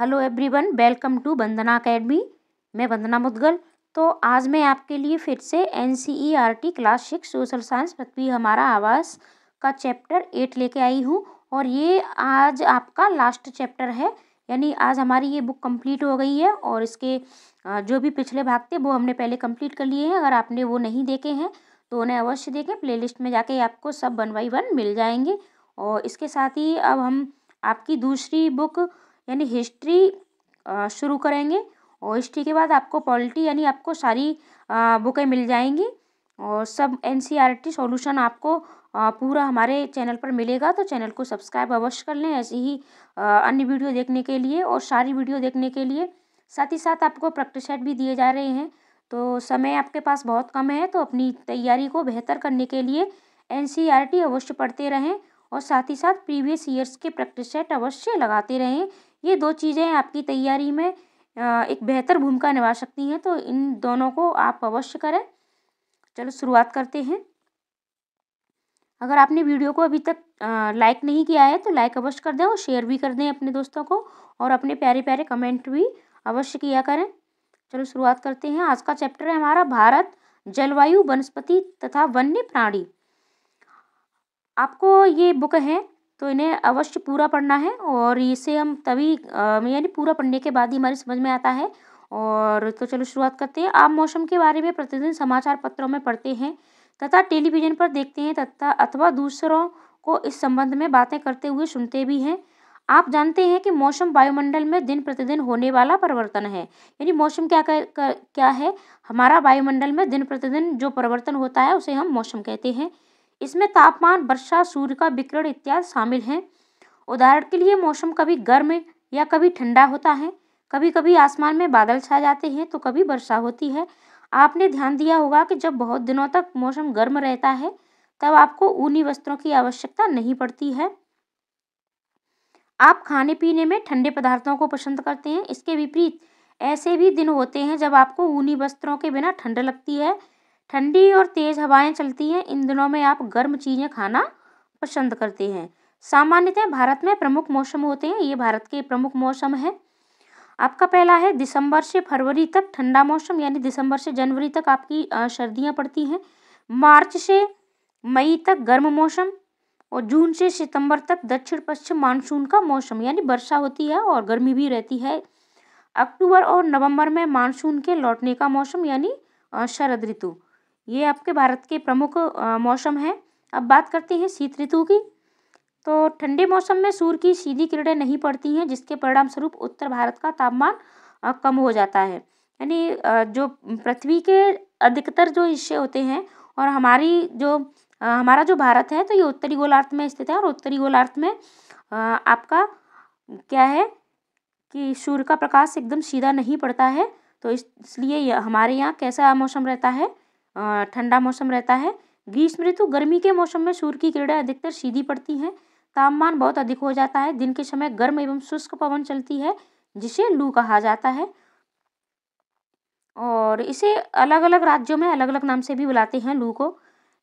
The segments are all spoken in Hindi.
hello everyone welcome to Vandana academy मैं वंदना मुदगल तो आज मैं आपके लिए फिर से N C E R T class six social science पृथ्वी हमारा आवास का चैप्टर एट लेके आई हूँ और ये आज आपका लास्ट चैप्टर है यानी आज हमारी ये बुक कंप्लीट हो गई है और इसके जो भी पिछले भाग थे वो हमने पहले कम्प्लीट कर लिए हैं अगर आपने वो नहीं देखे हैं तो उन्हें अवश्य देखें प्ले में जाके आपको सब वन बाई वन मिल जाएंगे और इसके साथ ही अब हम आपकी दूसरी बुक यानी हिस्ट्री शुरू करेंगे और हिस्ट्री के बाद आपको पॉलिटी यानी आपको सारी बुकें मिल जाएंगी और सब N C R T solution आपको पूरा हमारे चैनल पर मिलेगा तो चैनल को सब्सक्राइब अवश्य कर लें ऐसी ही अन्य वीडियो देखने के लिए और सारी वीडियो देखने के लिए साथ ही साथ आपको प्रैक्टिस सेट भी दिए जा रहे हैं तो समय आपके पास बहुत कम है तो अपनी तैयारी को बेहतर करने के लिए एन सी आर टी अवश्य पढ़ते रहें और साथ ही साथ प्रीवियस ईयर्स के प्रैक्टिस सेट अवश्य लगाते रहें ये दो चीज़ें आपकी तैयारी में एक बेहतर भूमिका निभा सकती हैं तो इन दोनों को आप अवश्य करें चलो शुरुआत करते हैं अगर आपने वीडियो को अभी तक लाइक नहीं किया है तो लाइक अवश्य कर दें और शेयर भी कर दें अपने दोस्तों को और अपने प्यारे प्यारे कमेंट भी अवश्य किया करें चलो शुरुआत करते हैं आज का चैप्टर है हमारा भारत जलवायु वनस्पति तथा वन्य प्राणी आपको ये बुक है तो इन्हें अवश्य पूरा पढ़ना है और इसे हम तभी यानी पूरा पढ़ने के बाद ही हमारी समझ में आता है और तो चलो शुरुआत करते हैं आम मौसम के बारे में प्रतिदिन समाचार पत्रों में पढ़ते हैं तथा टेलीविज़न पर देखते हैं तथा अथवा दूसरों को इस संबंध में बातें करते हुए सुनते भी हैं आप जानते हैं कि मौसम वायुमंडल में दिन प्रतिदिन होने वाला परिवर्तन है यानी मौसम क्या कर, कर, क्या है हमारा वायुमंडल में दिन प्रतिदिन जो परिवर्तन होता है उसे हम मौसम कहते हैं इसमें तापमान वर्षा सूर्य का विकरण इत्यादि शामिल हैं उदाहरण के लिए मौसम कभी गर्म या कभी ठंडा होता है कभी कभी आसमान में बादल छा जाते हैं तो कभी वर्षा होती है आपने ध्यान दिया होगा कि जब बहुत दिनों तक मौसम गर्म रहता है तब आपको ऊनी वस्त्रों की आवश्यकता नहीं पड़ती है आप खाने पीने में ठंडे पदार्थों को पसंद करते हैं इसके विपरीत ऐसे भी दिन होते हैं जब आपको ऊनी वस्त्रों के बिना ठंड लगती है ठंडी और तेज़ हवाएं चलती हैं इन दिनों में आप गर्म चीज़ें खाना पसंद करते हैं सामान्यतः भारत में प्रमुख मौसम होते हैं ये भारत के प्रमुख मौसम है आपका पहला है दिसंबर से फरवरी तक ठंडा मौसम यानी दिसंबर से जनवरी तक आपकी सर्दियाँ पड़ती हैं मार्च से मई तक गर्म मौसम और जून से सितंबर तक दक्षिण पश्चिम मानसून का मौसम यानी वर्षा होती है और गर्मी भी रहती है अक्टूबर और नवंबर में मानसून के लौटने का मौसम यानी शरद ऋतु ये आपके भारत के प्रमुख मौसम हैं अब बात करते हैं शीत ऋतु की तो ठंडे मौसम में सूर्य की सीधी किरणें नहीं पड़ती हैं जिसके परिणाम स्वरूप उत्तर भारत का तापमान कम हो जाता है यानी जो पृथ्वी के अधिकतर जो हिस्से होते हैं और हमारी जो हमारा जो भारत है तो ये उत्तरी गोलार्थ में स्थित है और उत्तरी गोलार्थ में आपका क्या है कि सूर्य का प्रकाश एकदम सीधा नहीं पड़ता है तो इसलिए हमारे यहाँ कैसा मौसम रहता है ठंडा मौसम रहता है ग्रीष्म ऋतु गर्मी के मौसम में सूर्य की किरणें अधिकतर सीधी पड़ती हैं तापमान बहुत अधिक हो जाता है दिन के समय गर्म एवं शुष्क पवन चलती है जिसे लू कहा जाता है और इसे अलग अलग राज्यों में अलग अलग नाम से भी बुलाते हैं लू को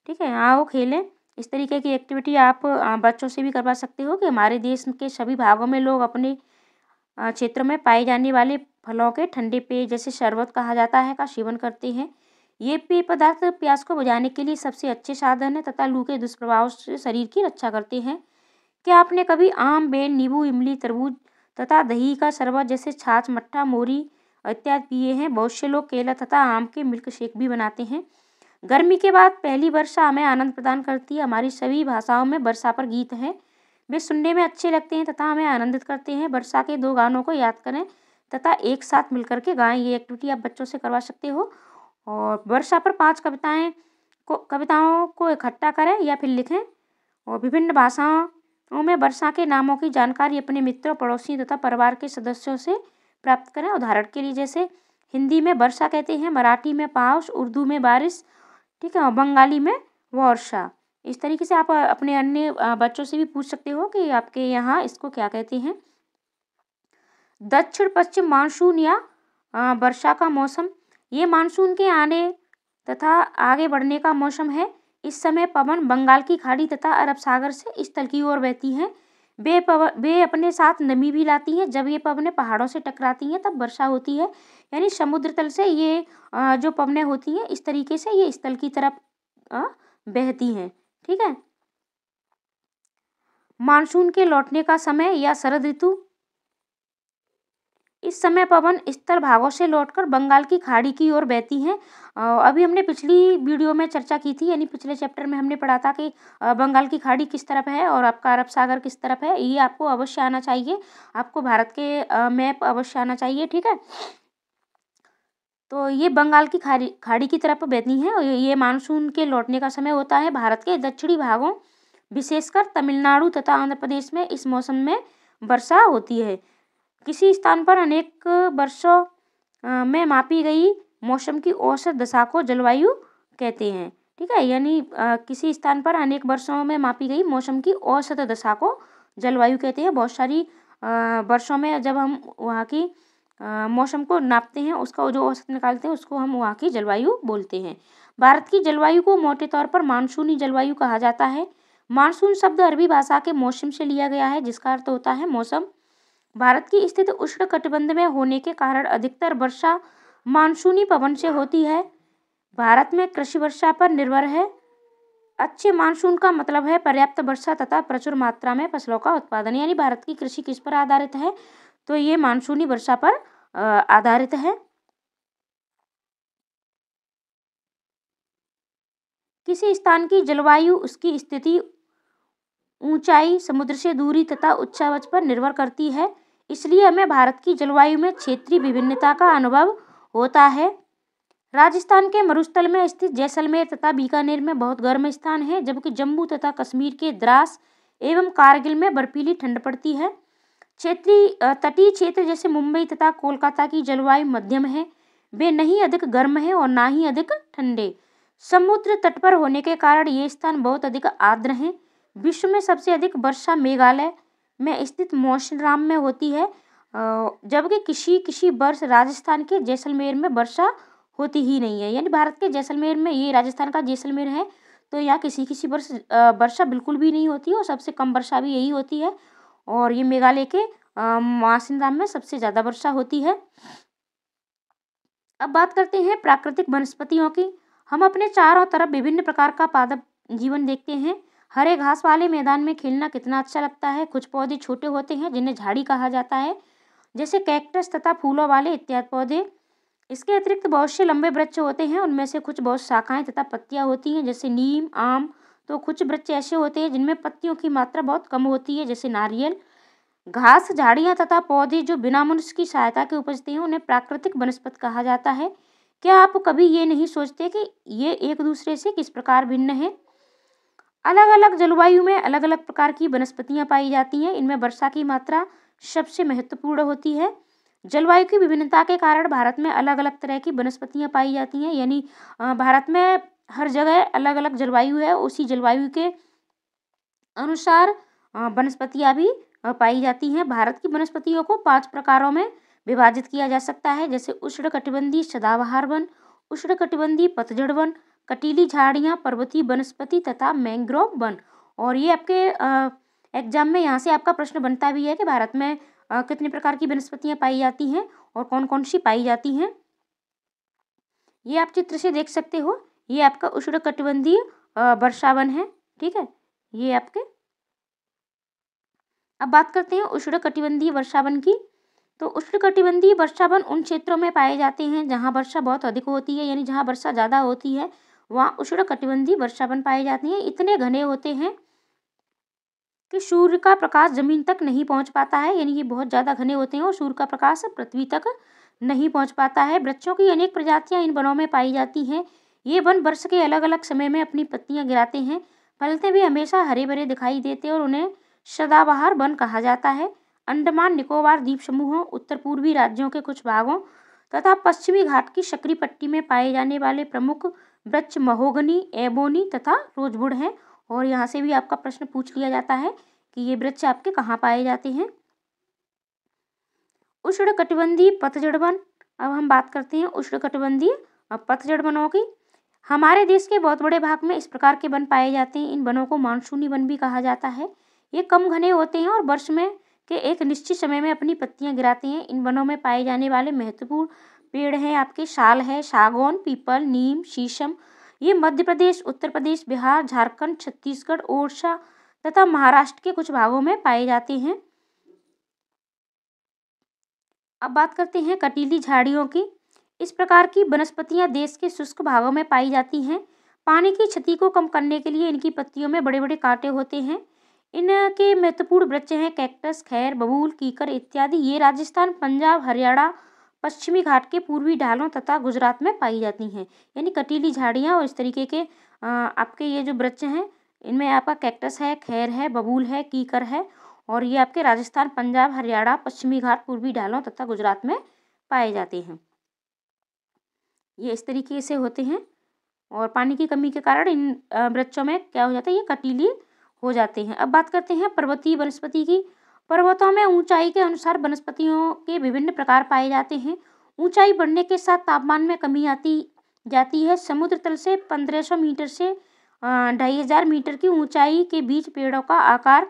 ठीक है आओ खेलें इस तरीके की एक्टिविटी आप बच्चों से भी करवा सकते हो कि हमारे देश के सभी भागों में लोग अपने क्षेत्र में पाए जाने वाले फलों के ठंडे पेय जैसे शरबत कहा जाता है का सेवन करते हैं ये पेय पदार्थ प्यास को बुझाने के लिए सबसे अच्छे साधन है तथा लू के दुष्प्रभाव से शरीर की रक्षा करते हैं क्या आपने कभी आम बेल नींबू इमली तरबूज तथा दही का शरबत जैसे छाछ मट्ठा मोरी इत्यादि पिए हैं बहुत से लोग केला तथा आम के मिल्क शेक भी बनाते हैं गर्मी के बाद पहली वर्षा हमें आनंद प्रदान करती है हमारी सभी भाषाओं में वर्षा पर गीत हैं वे सुनने में अच्छे लगते हैं तथा हमें आनंदित करते हैं वर्षा के दो गानों को याद करें तथा एक साथ मिलकर के गाएं ये एक्टिविटी आप बच्चों से करवा सकते हो और वर्षा पर पाँच कविताएँ को कविताओं को इकट्ठा करें या फिर लिखें और विभिन्न भाषाओं में वर्षा के नामों की जानकारी अपने मित्रों पड़ोसियों तथा परिवार के सदस्यों से प्राप्त करें उदाहरण के लिए जैसे हिंदी में वर्षा कहते हैं मराठी में पाउस उर्दू में बारिश ठीक है और बंगाली में वर्षा इस तरीके से आप अपने अन्य बच्चों से भी पूछ सकते हो कि आपके यहाँ इसको क्या कहते हैं दक्षिण पश्चिम मानसून या वर्षा का मौसम ये मानसून के आने तथा आगे बढ़ने का मौसम है इस समय पवन बंगाल की खाड़ी तथा अरब सागर से इस तल की ओर बहती हैं वे पवन वे अपने साथ नमी भी लाती हैं जब ये पवनें पहाड़ों से टकराती हैं तब वर्षा होती है यानी समुद्र तल से ये जो पवनें होती हैं इस तरीके से ये स्थल की तरफ बहती हैं ठीक है मानसून के लौटने का समय या शरद ऋतु इस समय पवन स्तर भागों से लौटकर बंगाल की खाड़ी की ओर बहती है अभी हमने पिछली वीडियो में चर्चा की थी यानी पिछले चैप्टर में हमने पढ़ा था कि बंगाल की खाड़ी किस तरफ है और आपका अरब सागर किस तरफ है ये आपको अवश्य आना चाहिए आपको भारत के मैप अवश्य आना चाहिए ठीक है तो ये बंगाल की खाड़ी खाड़ी की तरफ बहती है और ये मानसून के लौटने का समय होता है भारत के दक्षिणी भागों विशेषकर तमिलनाडु तथा आंध्र प्रदेश में इस मौसम में वर्षा होती है किसी स्थान पर अनेक वर्षों में मापी गई मौसम की औसत दशा को जलवायु कहते हैं ठीक है यानी किसी स्थान पर अनेक वर्षों में मापी गई मौसम की औसत दशा को जलवायु कहते हैं बहुत सारी वर्षों में जब हम वहाँ की मौसम को नापते हैं उसका जो औसत निकालते हैं उसको हम वहाँ की जलवायु बोलते हैं भारत की जलवायु को मोटे तौर पर मानसूनी जलवायु कहा जाता है मानसून शब्द अरबी भाषा के मौसम से लिया गया है जिसका अर्थ होता है मौसम भारत की स्थिति उष्ण कटिबंध में होने के कारण अधिकतर वर्षा मानसूनी पवन से होती है भारत में कृषि वर्षा पर निर्भर है अच्छे मानसून का मतलब है पर्याप्त वर्षा तथा प्रचुर मात्रा में फसलों का उत्पादन यानी भारत की कृषि किस पर आधारित है तो ये मानसूनी वर्षा पर आधारित है किसी स्थान की जलवायु उसकी स्थिति ऊंचाई समुद्र से दूरी तथा उच्चावच पर निर्भर करती है इसलिए हमें भारत की जलवायु में क्षेत्रीय विभिन्नता का अनुभव होता है राजस्थान के मरुस्थल में स्थित जैसलमेर तथा बीकानेर में बहुत गर्म स्थान है जबकि जम्मू तथा कश्मीर के द्रास एवं कारगिल में बर्फीली ठंड पड़ती है क्षेत्रीय तटीय क्षेत्र जैसे मुंबई तथा कोलकाता की जलवायु मध्यम है वे नहीं अधिक गर्म है और ना ही अधिक ठंडे समुद्र तट पर होने के कारण ये स्थान बहुत अधिक आर्द्र हैं विश्व में सबसे अधिक वर्षा मेघालय में स्थित राम में होती है जबकि किसी किसी वर्ष राजस्थान के जैसलमेर में वर्षा होती ही नहीं है यानी भारत के जैसलमेर में ये राजस्थान का जैसलमेर है तो यहाँ किसी किसी वर्ष वर्षा बिल्कुल भी नहीं होती और सबसे कम वर्षा भी यही होती है और ये मेघालय के राम में सबसे ज़्यादा वर्षा होती है अब बात करते हैं प्राकृतिक वनस्पतियों की हम अपने चारों तरफ विभिन्न प्रकार का पादप जीवन देखते हैं हरे घास वाले मैदान में खेलना कितना अच्छा लगता है कुछ पौधे छोटे होते हैं जिन्हें झाड़ी कहा जाता है जैसे कैक्टस तथा फूलों वाले इत्यादि पौधे इसके अतिरिक्त बहुत से लंबे वृक्ष होते हैं उनमें से कुछ बहुत शाखाएं तथा पत्तियां होती हैं जैसे नीम आम तो कुछ वृक्ष ऐसे होते हैं जिनमें पत्तियों की मात्रा बहुत कम होती है जैसे नारियल घास झाड़ियाँ तथा पौधे जो बिना मनुष्य की सहायता के उपजते हैं उन्हें प्राकृतिक वनस्पत कहा जाता है क्या आप कभी ये नहीं सोचते कि ये एक दूसरे से किस प्रकार भिन्न है अलग अलग जलवायु में अलग अलग प्रकार की वनस्पतियाँ पाई जाती हैं इनमें वर्षा की मात्रा सबसे महत्वपूर्ण होती है जलवायु की विभिन्नता के कारण भारत में अलग अलग तरह की वनस्पतियाँ पाई जाती हैं यानी भारत में हर जगह अलग अलग जलवायु है उसी जलवायु के अनुसार वनस्पतियाँ भी पाई जाती हैं भारत की वनस्पतियों को पांच प्रकारों में विभाजित किया जा सकता है जैसे उष्ण कटिबंधी सदाबहार वन उष्ण कटिबंधी पतझड़ वन कटीली झाड़ियाँ पर्वतीय वनस्पति तथा मैंग्रोव वन और ये आपके एग्जाम में यहाँ से आपका प्रश्न बनता भी है कि भारत में कितने प्रकार की वनस्पतियाँ पाई जाती हैं और कौन कौन सी पाई जाती हैं ये आप चित्र से देख सकते हो ये आपका उष्ण कटिबंधीय वर्षावन है ठीक है ये आपके अब बात करते हैं उष्ण कटिबंधीय वर्षावन की तो उष्ण कटिबंधीय वर्षावन उन क्षेत्रों में पाए जाते हैं जहाँ वर्षा बहुत अधिक होती है यानी जहाँ वर्षा ज़्यादा होती है वहाँ उष्ण कटिबंधी वर्षावन पाए जाते हैं इतने घने होते हैं कि सूर्य का प्रकाश जमीन तक नहीं पहुंच पाता है यानी ये बहुत ज़्यादा घने होते हैं और सूर्य का प्रकाश पृथ्वी तक नहीं पहुंच पाता है वृक्षों की अनेक प्रजातियां इन वनों में पाई जाती हैं ये वन वर्ष के अलग अलग समय में अपनी पत्तियां गिराते हैं फलते भी हमेशा हरे भरे दिखाई देते हैं और उन्हें सदाबहार वन कहा जाता है अंडमान निकोबार द्वीप समूहों उत्तर पूर्वी राज्यों के कुछ भागों तथा पश्चिमी घाट की शकरी पट्टी में पाए जाने वाले प्रमुख वृक्ष महोगनी एबोनी तथा रोजवुड हैं और यहाँ से भी आपका प्रश्न पूछ लिया जाता है कि ये वृक्ष आपके कहाँ पाए जाते हैं उष्ण कटिबंधीय पतझड़ वन अब हम बात करते हैं उष्ण कटिबंधीय पतझड़ वनों की हमारे देश के बहुत बड़े भाग में इस प्रकार के वन पाए जाते हैं इन वनों को मानसूनी वन भी कहा जाता है ये कम घने होते हैं और वर्ष में के एक निश्चित समय में अपनी पत्तियां गिराते हैं इन वनों में पाए जाने वाले महत्वपूर्ण पेड़ है आपके शाल है सागौन पीपल नीम शीशम ये मध्य प्रदेश उत्तर प्रदेश बिहार झारखंड छत्तीसगढ़ ओडिशा तथा महाराष्ट्र के कुछ भागों में पाए जाते हैं अब बात करते हैं कटीली झाड़ियों की इस प्रकार की वनस्पतियाँ देश के शुष्क भागों में पाई जाती हैं पानी की क्षति को कम करने के लिए इनकी पत्तियों में बड़े बड़े कांटे होते हैं इनके महत्वपूर्ण वृक्ष हैं कैक्टस खैर बबूल कीकर इत्यादि ये राजस्थान पंजाब हरियाणा पश्चिमी घाट के पूर्वी ढालों तथा गुजरात में पाई जाती हैं यानी कटीली झाड़ियाँ और इस तरीके के आपके ये जो वृक्ष हैं इनमें आपका कैक्टस है खैर है बबूल है कीकर है और ये आपके राजस्थान पंजाब हरियाणा पश्चिमी घाट पूर्वी ढालों तथा गुजरात में पाए जाते हैं ये इस तरीके से होते हैं और पानी की कमी के कारण इन वृक्षों में क्या हो जाता है ये कटीली हो जाते हैं अब बात करते हैं पर्वतीय वनस्पति की पर्वतों में ऊंचाई के अनुसार वनस्पतियों के विभिन्न प्रकार पाए जाते हैं ऊंचाई बढ़ने के साथ तापमान में कमी आती जाती है समुद्र तल से पंद्रह मीटर से ढाई हजार मीटर की ऊंचाई के बीच पेड़ों का आकार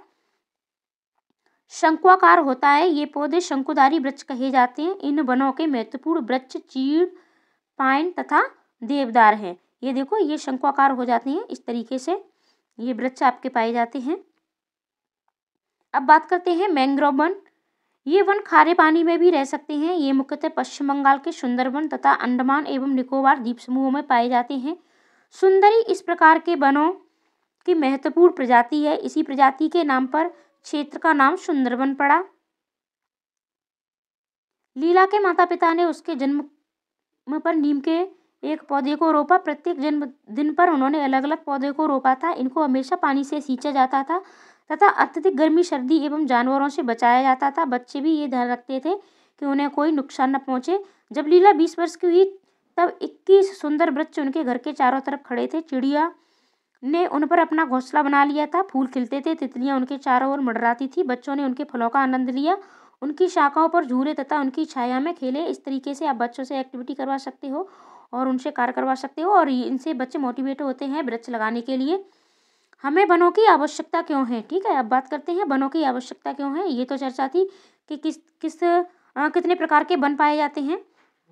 शंकुआकार होता है ये पौधे शंकुदारी वृक्ष कहे जाते हैं इन वनों के महत्वपूर्ण वृक्ष चीड़ पाइन तथा देवदार हैं ये देखो ये शंकुआकार हो जाते हैं इस तरीके से ये वृक्ष आपके पाए जाते हैं अब बात करते हैं मैंग्रोव वन ये वन खारे पानी में भी रह सकते हैं ये मुख्यतः पश्चिम बंगाल के सुंदरवन तथा अंडमान एवं निकोबार द्वीप समूहों में पाए जाते हैं सुंदरी इस प्रकार के वनों की महत्वपूर्ण प्रजाति है इसी प्रजाति के नाम पर क्षेत्र का नाम सुंदरवन पड़ा लीला के माता पिता ने उसके जन्म पर नीम के एक पौधे को रोपा प्रत्येक जन्म दिन पर उन्होंने अलग अलग पौधे को रोपा था इनको हमेशा पानी से सींचा जाता था तथा अत्यधिक गर्मी सर्दी एवं जानवरों से बचाया जाता था बच्चे भी ये ध्यान रखते थे कि उन्हें कोई नुकसान न पहुंचे जब लीला बीस वर्ष की हुई तब इक्कीस सुंदर वृक्ष उनके घर के चारों तरफ खड़े थे चिड़िया ने उन पर अपना घोंसला बना लिया था फूल खिलते थे तितलियां उनके चारों ओर मडराती थी बच्चों ने उनके फलों का आनंद लिया उनकी शाखाओं पर झूले तथा उनकी छाया में खेले इस तरीके से आप बच्चों से एक्टिविटी करवा सकते हो और उनसे कार्य करवा सकते हो और इनसे बच्चे मोटिवेट होते हैं वृक्ष लगाने के लिए हमें वनों की आवश्यकता क्यों है ठीक है अब बात करते हैं वनों की आवश्यकता क्यों है ये तो चर्चा थी कि किस किस आ, कितने प्रकार के वन पाए जाते हैं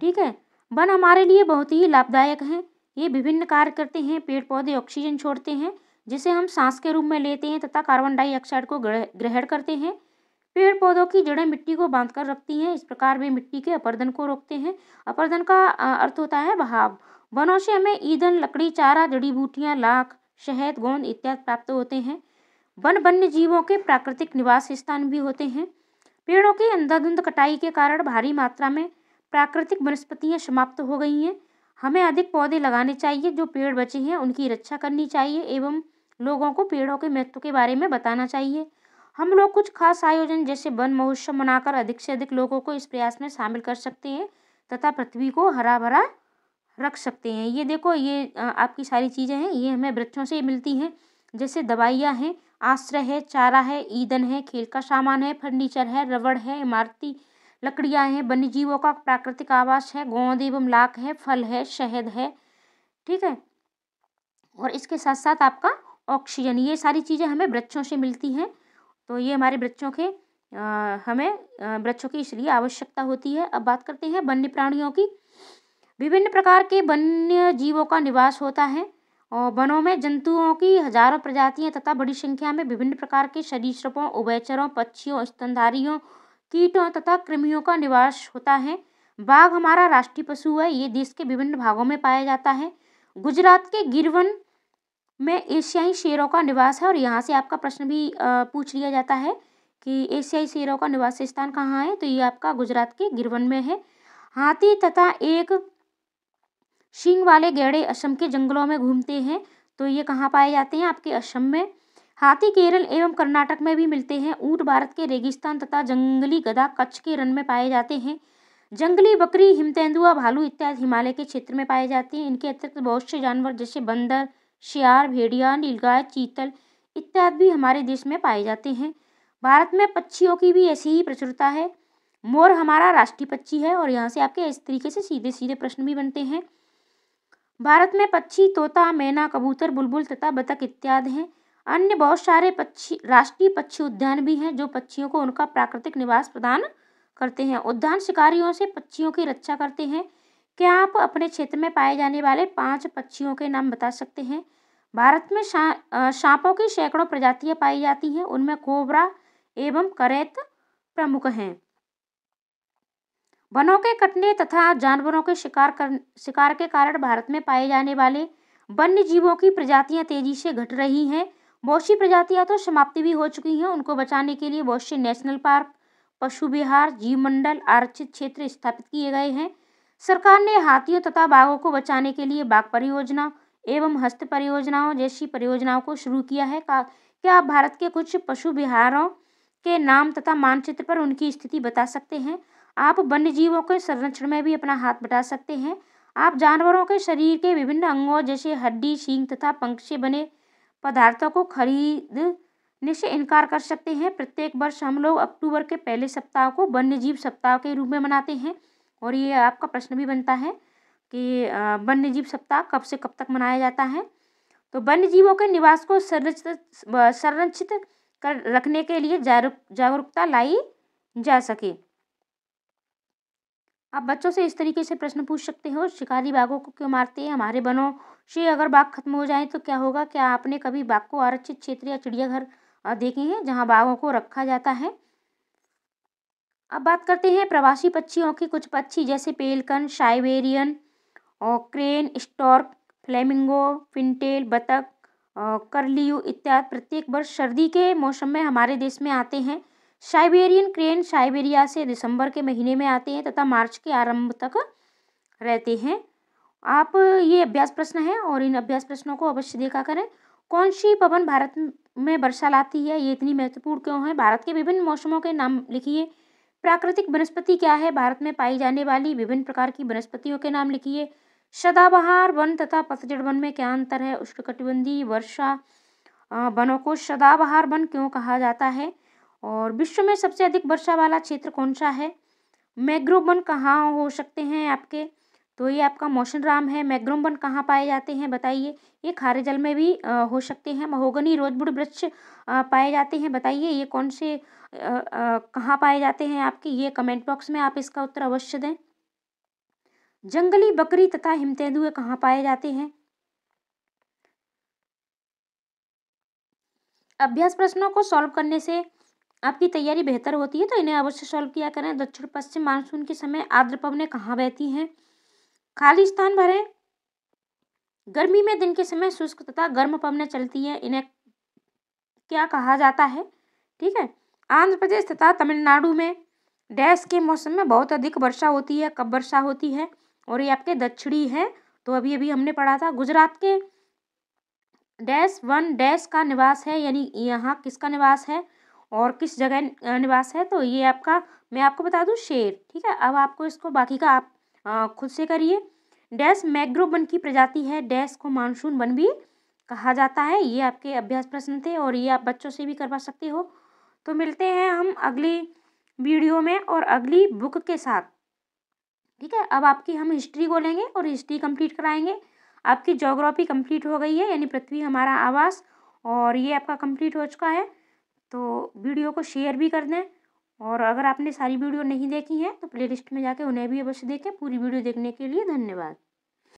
ठीक है वन हमारे लिए बहुत ही लाभदायक हैं ये विभिन्न कार्य करते हैं पेड़ पौधे ऑक्सीजन छोड़ते हैं जिसे हम सांस के रूप में लेते हैं तथा कार्बन डाइऑक्साइड को ग्रहण करते हैं पेड़ पौधों की जड़ें मिट्टी को बांध कर रखती हैं इस प्रकार वे मिट्टी के अपर्दन को रोकते हैं अपर्दन का अर्थ होता है बहाव वनों से हमें ईंधन लकड़ी चारा जड़ी बूटियाँ लाख शहद गोंद इत्यादि प्राप्त होते हैं वन वन्य जीवों के प्राकृतिक निवास स्थान भी होते हैं पेड़ों की अंधाधुंध कटाई के कारण भारी मात्रा में प्राकृतिक वनस्पतियाँ समाप्त हो गई हैं हमें अधिक पौधे लगाने चाहिए जो पेड़ बचे हैं उनकी रक्षा करनी चाहिए एवं लोगों को पेड़ों के महत्व के बारे में बताना चाहिए हम लोग कुछ खास आयोजन जैसे वन महोत्सव मनाकर अधिक से अधिक लोगों को इस प्रयास में शामिल कर सकते हैं तथा पृथ्वी को हरा भरा रख सकते हैं ये देखो ये आपकी सारी चीज़ें हैं ये हमें वृक्षों से मिलती हैं जैसे दवाइयाँ हैं आश्रय है चारा है ईंधन है खेल का सामान है फर्नीचर है रबड़ है इमारती लकड़ियाँ हैं वन्य जीवों का प्राकृतिक आवास है गोंद एवं लाख है फल है शहद है ठीक है और इसके साथ साथ आपका ऑक्सीजन ये सारी चीज़ें हमें वृक्षों से मिलती हैं तो ये हमारे वृक्षों के आ, हमें वृक्षों की इसलिए आवश्यकता होती है अब बात करते हैं वन्य प्राणियों की विभिन्न प्रकार के वन्य जीवों का निवास होता है और वनों में जंतुओं की हजारों प्रजातियाँ तथा बड़ी संख्या में विभिन्न प्रकार के सरीसृपों उभयचरों पक्षियों स्तनधारियों कीटों तथा कृमियों का निवास होता है बाघ हमारा राष्ट्रीय पशु है ये देश के विभिन्न भागों में पाया जाता है गुजरात के गिरवन में एशियाई शेरों का निवास है और यहाँ से आपका प्रश्न भी पूछ लिया जाता है कि एशियाई शेरों का निवास स्थान कहाँ है तो ये आपका गुजरात के गिरवन में है हाथी तथा एक शिंग वाले गैड़े असम के जंगलों में घूमते हैं तो ये कहाँ पाए जाते हैं आपके असम में हाथी केरल एवं कर्नाटक में भी मिलते हैं ऊँट भारत के रेगिस्तान तथा जंगली गधा कच्छ के रन में पाए जाते हैं जंगली बकरी हिमतेंदुआ भालू इत्यादि हिमालय के क्षेत्र में पाए जाते हैं इनके अतिरिक्त बहुत से जानवर जैसे बंदर शियार भेड़िया नीलगाय चीतल इत्यादि भी हमारे देश में पाए जाते हैं भारत में पक्षियों की भी ऐसी ही प्रचुरता है मोर हमारा राष्ट्रीय पक्षी है और यहाँ से आपके इस तरीके से सीधे सीधे प्रश्न भी बनते हैं भारत में पक्षी तोता मैना कबूतर बुलबुल तथा बतख इत्यादि हैं अन्य बहुत सारे पक्षी राष्ट्रीय पक्षी उद्यान भी हैं जो पक्षियों को उनका प्राकृतिक निवास प्रदान करते हैं उद्यान शिकारियों से पक्षियों की रक्षा करते हैं क्या आप अपने क्षेत्र में पाए जाने वाले पाँच पक्षियों के नाम बता सकते हैं भारत में शा सांपों की सैकड़ों प्रजातियां पाई जाती हैं उनमें कोबरा एवं करेत प्रमुख हैं वनों के कटने तथा जानवरों के शिकार कर शिकार के कारण भारत में पाए जाने वाले वन्य जीवों की प्रजातियां तेजी से घट रही हैं बहुत सी प्रजातियां तो समाप्ति भी हो चुकी हैं उनको बचाने के लिए बहुत से नेशनल पार्क पशु विहार जीव मंडल आरक्षित क्षेत्र स्थापित किए गए हैं सरकार ने हाथियों तथा बाघों को बचाने के लिए बाघ परियोजना एवं हस्त परियोजनाओं जैसी परियोजनाओं को शुरू किया है का क्या आप भारत के कुछ पशु विहारों के नाम तथा मानचित्र पर उनकी स्थिति बता सकते हैं आप वन्य जीवों के संरक्षण में भी अपना हाथ बटा सकते हैं आप जानवरों के शरीर के विभिन्न अंगों जैसे हड्डी शींग तथा पंख से बने पदार्थों को खरीदने से इनकार कर सकते हैं प्रत्येक वर्ष हम लोग अक्टूबर के पहले सप्ताह को वन्य जीव सप्ताह के रूप में मनाते हैं और ये आपका प्रश्न भी बनता है कि वन्य जीव सप्ताह कब से कब तक मनाया जाता है तो वन्य जीवों के निवास को संरक्षित संरक्षित कर रखने के लिए जागरूकता लाई जा सके आप बच्चों से इस तरीके से प्रश्न पूछ सकते हो शिकारी बाघों को क्यों मारते हैं हमारे बनों से अगर बाघ खत्म हो जाए तो क्या होगा क्या आपने कभी बाघ को आरक्षित क्षेत्र या चिड़ियाघर देखे हैं जहाँ बाघों को रखा जाता है अब बात करते हैं प्रवासी पक्षियों के कुछ पक्षी जैसे पेलकन शाइबेरियन और क्रेन स्टॉर्क फ्लेमिंगो फिनटेल बतख करलियू इत्यादि प्रत्येक वर्ष सर्दी के मौसम में हमारे देश में आते हैं साइबेरियन क्रेन साइबेरिया से दिसंबर के महीने में आते हैं तथा मार्च के आरंभ तक रहते हैं आप ये अभ्यास प्रश्न है और इन अभ्यास प्रश्नों को अवश्य देखा करें कौन सी पवन भारत में वर्षा लाती है ये इतनी महत्वपूर्ण क्यों है भारत के विभिन्न मौसमों के नाम लिखिए प्राकृतिक वनस्पति क्या है भारत में पाई जाने वाली विभिन्न प्रकार की वनस्पतियों के नाम लिखिए सदाबहार वन तथा पतझड़ वन में क्या अंतर है उष्णकटिबंधीय वर्षा वनों को सदाबहार वन क्यों कहा जाता है और विश्व में सबसे अधिक वर्षा वाला क्षेत्र कौन सा है मैग्रोवन कहाँ हो सकते हैं आपके तो ये आपका राम है मैग्रोवन कहाँ पाए जाते हैं बताइए ये खारे जल में भी आ, हो सकते हैं महोगनी रोजबुड वृक्ष पाए जाते हैं बताइए ये कौन से कहाँ पाए जाते हैं आपके ये कमेंट बॉक्स में आप इसका उत्तर अवश्य दें जंगली बकरी तथा हिमतेंदुए कहाँ पाए जाते हैं अभ्यास प्रश्नों को सॉल्व करने से आपकी तैयारी बेहतर होती है तो इन्हें अवश्य सॉल्व किया करें दक्षिण पश्चिम मानसून के समय आर्द्र पवने कहाँ बहती हैं खाली स्थान भरें गर्मी में दिन के समय शुष्क तथा गर्म पवने चलती हैं इन्हें क्या कहा जाता है ठीक है आंध्र प्रदेश तथा तमिलनाडु में डैश के मौसम में बहुत अधिक वर्षा होती है कब वर्षा होती है और ये आपके दक्षिणी है तो अभी अभी हमने पढ़ा था गुजरात के डैश वन डैश का निवास है यानी यहाँ किसका निवास है और किस जगह निवास है तो ये आपका मैं आपको बता दूँ शेर ठीक है अब आपको इसको बाकी का आप खुद से करिए डैश मैग्रो वन की प्रजाति है डैश को मानसून वन भी कहा जाता है ये आपके अभ्यास प्रश्न थे और ये आप बच्चों से भी करवा सकते हो तो मिलते हैं हम अगली वीडियो में और अगली बुक के साथ ठीक है अब आपकी हम हिस्ट्री को लेंगे और हिस्ट्री कंप्लीट कराएंगे आपकी जोग्राफी कंप्लीट हो गई है यानी पृथ्वी हमारा आवास और ये आपका कंप्लीट हो चुका है तो वीडियो को शेयर भी कर दें और अगर आपने सारी वीडियो नहीं देखी है तो प्लेलिस्ट में जाके उन्हें भी अवश्य देखें पूरी वीडियो देखने के लिए धन्यवाद